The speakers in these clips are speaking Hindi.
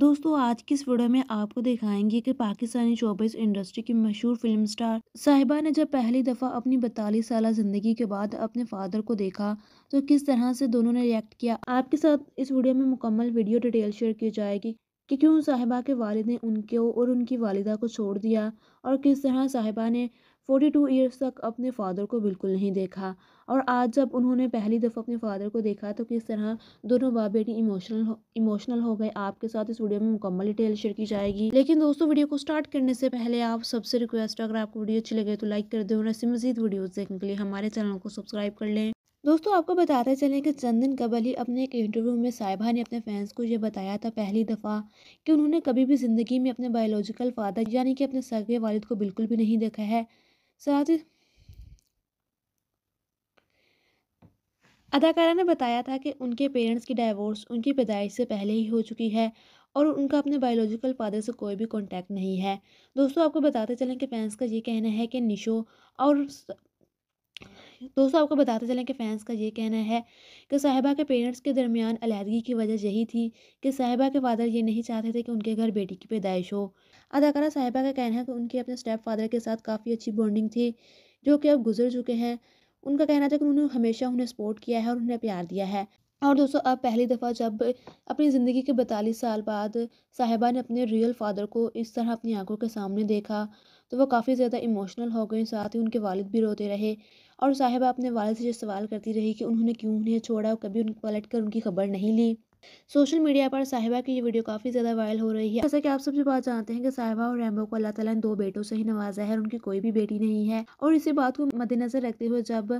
दोस्तों आज की इस वीडियो में आपको दिखाएंगे कि पाकिस्तानी शोबिस इंडस्ट्री की मशहूर फिल्म स्टार साहिबा ने जब पहली दफ़ा अपनी बतालीस साल ज़िंदगी के बाद अपने फादर को देखा तो किस तरह से दोनों ने रिएक्ट किया आपके साथ इस वीडियो में मुकम्मल वीडियो डिटेल शेयर की जाएगी कि क्यों साहिबा के वालद ने उनको और उनकी वालदा को छोड़ दिया और किस तरह साहिबा ने फोर्टी टू ईयर्स तक अपने फादर को बिल्कुल नहीं देखा और आज जब उन्होंने पहली दफ़ा अपने फादर को देखा तो किस तरह दोनों बाप बेटी इमोशनल हो इमोशनल हो गए आपके साथ इस वीडियो में मुकम्मल डिटेल शेयर की जाएगी लेकिन दोस्तों वीडियो को स्टार्ट करने से पहले आप सबसे रिक्वेस्ट अगर आपको वीडियो अच्छी लगे तो लाइक कर दें और ऐसी मजीद वीडियोज़ देखने के लिए हमारे चैनल को सब्सक्राइब कर लें दोस्तों आपको बताते चलें कि चंद दिन कबल ही अपने एक इंटरव्यू में साहिबा ने अपने फैंस को यह बताया था पहली दफ़ा कि उन्होंने कभी भी ज़िंदगी में अपने बायोलॉजिकल फादर यानी कि अपने सगे वालिद को बिल्कुल भी नहीं देखा है साथ ही अदाकारा ने बताया था कि उनके पेरेंट्स की डाइवोर्स उनकी पैदाइश से पहले ही हो चुकी है और उनका अपने बायोलॉजिकल फादर से कोई भी कांटेक्ट नहीं है दोस्तों आपको बताते चलें कि फैंस का ये कहना है कि निशो और दोस्तों आपको बताते चलें कि फैंस का ये कहना है कि साहिबा के पेरेंट्स के दरमियान अलीहदगी की वजह यही थी कि साहिबा के फादर ये नहीं चाहते थे कि उनके घर बेटी की पैदाइश हो अदाकारा साहिबा का कहना है कि उनके अपने स्टेप फादर के साथ काफ़ी अच्छी बॉन्डिंग थी जो कि अब गुजर चुके हैं उनका कहना था कि उन्होंने हमेशा उन्हें सपोर्ट किया है और उन्हें प्यार दिया है और दोस्तों अब पहली दफ़ा जब अपनी ज़िंदगी के बतालीस साल बाद साहिबा ने अपने रियल फादर को इस तरह अपनी आंखों के सामने देखा तो वो काफ़ी ज़्यादा इमोशनल हो गई साथ ही उनके वालिद भी रोते रहे और साहिबा अपने वालिद से ये सवाल करती रही कि उन्होंने क्यों उन्हें छोड़ा कभी उन पलट कर उनकी खबर नहीं ली सोशल मीडिया पर साहिबा की ये वीडियो काफ़ी ज़्यादा वायरल हो रही है जैसा कि आप सबसे बात जानते हैं कि साहिबा और रैम्बो को अल्लाह ताला ने दो बेटों से ही नवाजा है और उनकी कोई भी बेटी नहीं है और इसी बात को मद्देनजर रखते हुए जब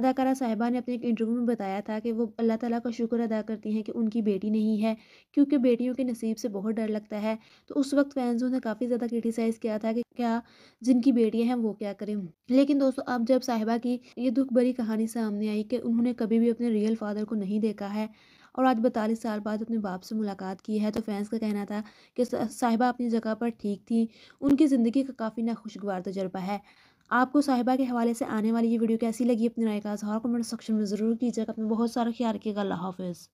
अदाकारा साहिबा ने अपने एक इंटरव्यू में बताया था कि वो अल्लाह ताला का शुक्र अदा करती हैं कि उनकी बेटी नहीं है क्योंकि बेटियों के नसीब से बहुत डर लगता है तो उस वक्त फैंस ने काफ़ी ज़्यादा क्रिटिसाइज़ किया था कि क्या जिनकी बेटियाँ हैं वो क्या करें लेकिन दोस्तों अब जब साहिबा की ये दुख भरी कहानी सामने आई कि उन्होंने कभी भी अपने रियल फादर को नहीं देखा है और आज बतालीस साल बाद अपने बाप से मुलाकात की है तो फैंस का कहना था कि साहिबा अपनी जगह पर ठीक थी उनकी ज़िंदगी का काफ़ी नाखुशगवार तजर्बा है आपको साहिबा के हवाले से आने वाली ये वीडियो कैसी लगी अपनी राय का कमेंट सेक्शन में ज़रूर कीजिएगा अपना बहुत सारा ख्याल रखिएगा अल्लाह हाफिज़